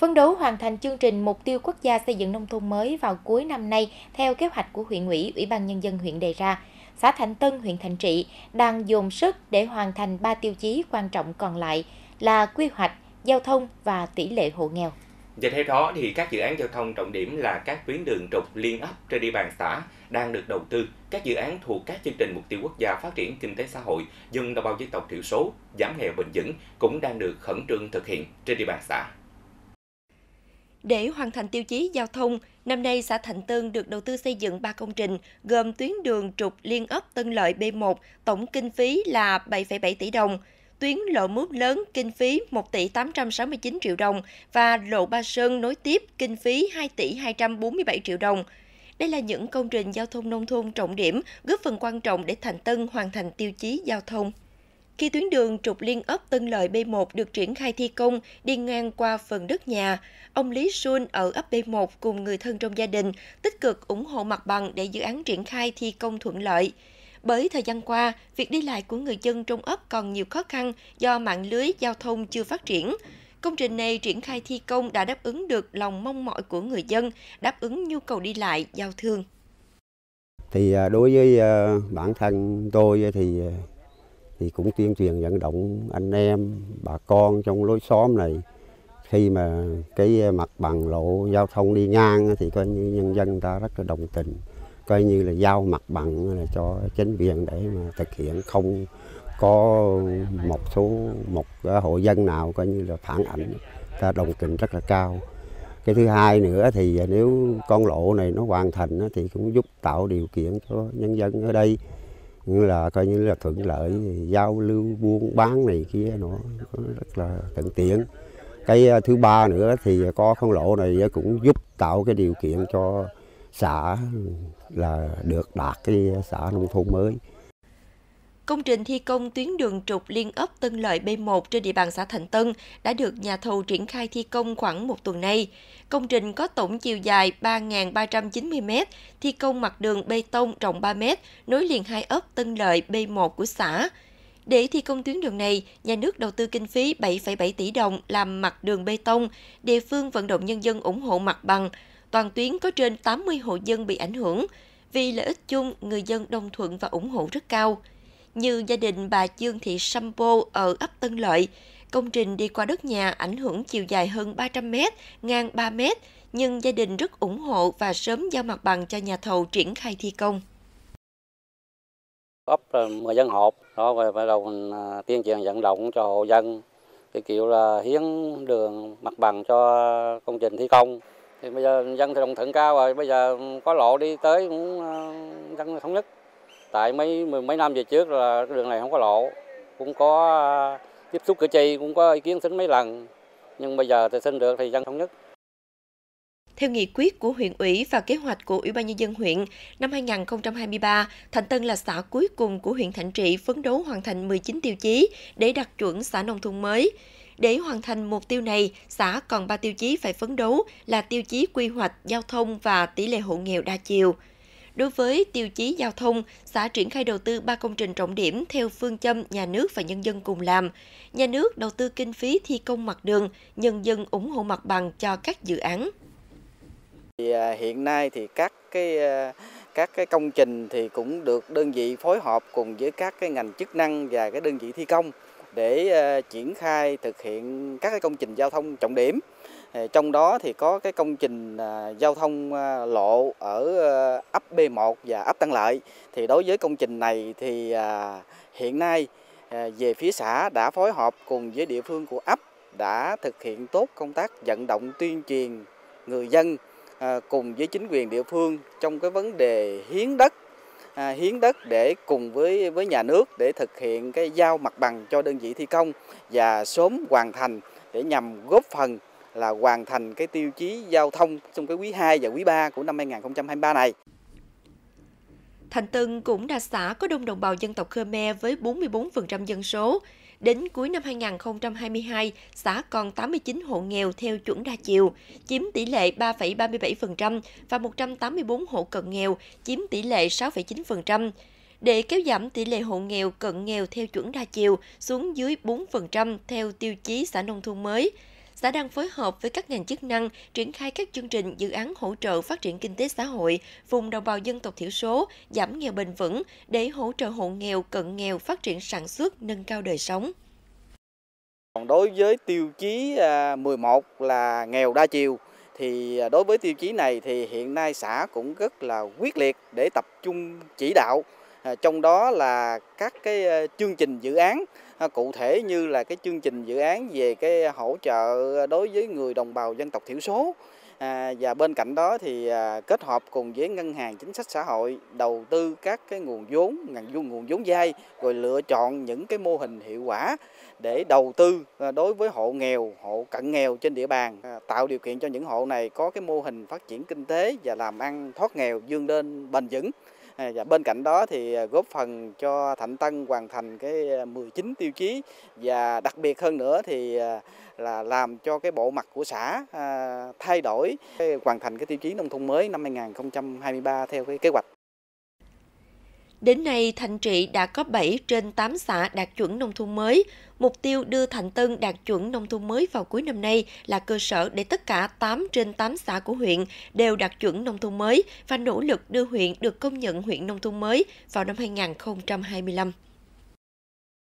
phấn đấu hoàn thành chương trình mục tiêu quốc gia xây dựng nông thôn mới vào cuối năm nay theo kế hoạch của huyện ủy, ủy ban nhân dân huyện đề ra. Xã Thạnh Tân, huyện thành Trị đang dồn sức để hoàn thành ba tiêu chí quan trọng còn lại là quy hoạch, giao thông và tỷ lệ hộ nghèo. Và theo đó thì các dự án giao thông trọng điểm là các tuyến đường trục liên ấp trên địa bàn xã đang được đầu tư, các dự án thuộc các chương trình mục tiêu quốc gia phát triển kinh tế xã hội, dân đồng bào dân tộc thiểu số, giảm nghèo bền vững cũng đang được khẩn trương thực hiện trên địa bàn xã. Để hoàn thành tiêu chí giao thông, năm nay xã Thạnh Tân được đầu tư xây dựng 3 công trình gồm tuyến đường trục liên ấp Tân Lợi B1 tổng kinh phí là 7,7 tỷ đồng, tuyến lộ mút lớn kinh phí 1 tỷ 869 triệu đồng và lộ Ba Sơn nối tiếp kinh phí 2 tỷ 247 triệu đồng. Đây là những công trình giao thông nông thôn trọng điểm góp phần quan trọng để Thành Tân hoàn thành tiêu chí giao thông. Khi tuyến đường trục liên ấp Tân Lợi B1 được triển khai thi công đi ngang qua phần đất nhà, ông Lý Xuân ở ấp B1 cùng người thân trong gia đình tích cực ủng hộ mặt bằng để dự án triển khai thi công thuận lợi. Bởi thời gian qua, việc đi lại của người dân trong ấp còn nhiều khó khăn do mạng lưới giao thông chưa phát triển. Công trình này triển khai thi công đã đáp ứng được lòng mong mỏi của người dân, đáp ứng nhu cầu đi lại, giao thương. Thì à, đối với à, bản thân tôi thì à, thì cũng tuyên truyền vận động anh em bà con trong lối xóm này khi mà cái mặt bằng lộ giao thông đi ngang thì coi như nhân dân ta rất là đồng tình coi như là giao mặt bằng là cho chính quyền để mà thực hiện không có một số một hộ dân nào coi như là phản ảnh ta đồng tình rất là cao cái thứ hai nữa thì nếu con lộ này nó hoàn thành thì cũng giúp tạo điều kiện cho nhân dân ở đây như là coi như là thuận lợi giao lưu buôn bán này kia nó rất là thuận tiện cái à, thứ ba nữa thì có con lộ này cũng giúp tạo cái điều kiện cho xã là được đạt cái xã nông thôn mới công trình thi công tuyến đường trục liên ấp Tân Lợi B1 trên địa bàn xã Thạnh Tân đã được nhà thầu triển khai thi công khoảng một tuần nay. Công trình có tổng chiều dài 3.390 m, thi công mặt đường bê tông rộng 3 m, nối liền hai ấp Tân Lợi B1 của xã. Để thi công tuyến đường này, nhà nước đầu tư kinh phí 7,7 tỷ đồng làm mặt đường bê tông, địa phương vận động nhân dân ủng hộ mặt bằng. Toàn tuyến có trên 80 hộ dân bị ảnh hưởng. Vì lợi ích chung, người dân đồng thuận và ủng hộ rất cao như gia đình bà Dương Thị Sâm Bô ở ấp Tân Lợi. Công trình đi qua đất nhà ảnh hưởng chiều dài hơn 300 m, ngang 3 m, nhưng gia đình rất ủng hộ và sớm giao mặt bằng cho nhà thầu triển khai thi công. Ấp người ờ, dân hộp, đó rồi bắt đầu mình ờ, tuyên truyền vận động cho hộ dân cái kiểu là hiến đường mặt bằng cho công trình thi công thì bây giờ dân thì đồng thuận cao rồi bây giờ có lộ đi tới cũng ờ, dân thống nhất tại mấy mấy năm về trước là đường này không có lộ cũng có à, tiếp xúc cử tri cũng có ý kiến xin mấy lần nhưng bây giờ thì xin được thì dân thống nhất theo nghị quyết của huyện ủy và kế hoạch của Ủy ban nhân dân huyện, năm 2023, Thành Tân là xã cuối cùng của huyện Thạnh Trị phấn đấu hoàn thành 19 tiêu chí để đạt chuẩn xã nông thôn mới. Để hoàn thành mục tiêu này, xã còn 3 tiêu chí phải phấn đấu là tiêu chí quy hoạch, giao thông và tỷ lệ hộ nghèo đa chiều. Đối với tiêu chí giao thông, xã triển khai đầu tư 3 công trình trọng điểm theo phương châm nhà nước và nhân dân cùng làm. Nhà nước đầu tư kinh phí thi công mặt đường, nhân dân ủng hộ mặt bằng cho các dự án. Thì à, hiện nay thì các cái à, các cái công trình thì cũng được đơn vị phối hợp cùng với các cái ngành chức năng và cái đơn vị thi công để à, triển khai thực hiện các cái công trình giao thông trọng điểm trong đó thì có cái công trình à, giao thông à, lộ ở à, ấp B1 và ấp tăng Lợi. Thì đối với công trình này thì hiện nay về phía xã đã phối hợp cùng với địa phương của ấp đã thực hiện tốt công tác vận động tuyên truyền người dân cùng với chính quyền địa phương trong cái vấn đề hiến đất hiến đất để cùng với với nhà nước để thực hiện cái giao mặt bằng cho đơn vị thi công và sớm hoàn thành để nhằm góp phần là hoàn thành cái tiêu chí giao thông trong cái quý 2 và quý 3 của năm 2023 này. Thành Tân cũng là xã có đông đồng bào dân tộc Khmer với 44% dân số. Đến cuối năm 2022, xã còn 89 hộ nghèo theo chuẩn đa chiều, chiếm tỷ lệ 3,37% và 184 hộ cận nghèo, chiếm tỷ lệ 6,9%. Để kéo giảm tỷ lệ hộ nghèo cận nghèo theo chuẩn đa chiều xuống dưới 4% theo tiêu chí xã nông thôn mới, xã đang phối hợp với các ngành chức năng triển khai các chương trình dự án hỗ trợ phát triển kinh tế xã hội vùng đồng bào dân tộc thiểu số, giảm nghèo bền vững để hỗ trợ hộ nghèo, cận nghèo phát triển sản xuất, nâng cao đời sống. Còn đối với tiêu chí 11 à, là nghèo đa chiều thì à, đối với tiêu chí này thì hiện nay xã cũng rất là quyết liệt để tập trung chỉ đạo À, trong đó là các cái ờ, chương trình dự án à, cụ thể như là cái chương trình dự án về cái hỗ trợ đối với người đồng bào dân tộc thiểu số à, và bên cạnh đó thì kết hợp cùng với ngân hàng chính sách xã hội đầu tư các cái nguồn vốn ngành nguồn vốn vay rồi lựa chọn những cái mô hình hiệu quả để đầu tư đối với hộ nghèo hộ cận nghèo trên địa bàn tạo điều kiện cho những hộ này có cái mô hình phát triển kinh tế và làm ăn thoát nghèo dương lên bền vững và dạ, bên cạnh đó thì à, góp phần cho Thạnh Tân hoàn thành cái 19 à, tiêu chí và đặc biệt hơn nữa thì à, là làm cho cái bộ mặt của xã thay đổi hoàn thành cái tiêu chí nông thôn mới năm 2023 theo cái kế hoạch. Đến nay, Thành Trị đã có 7 trên 8 xã đạt chuẩn nông thôn mới. Mục tiêu đưa Thành Tân đạt chuẩn nông thôn mới vào cuối năm nay là cơ sở để tất cả 8 trên 8 xã của huyện đều đạt chuẩn nông thôn mới và nỗ lực đưa huyện được công nhận huyện nông thôn mới vào năm 2025.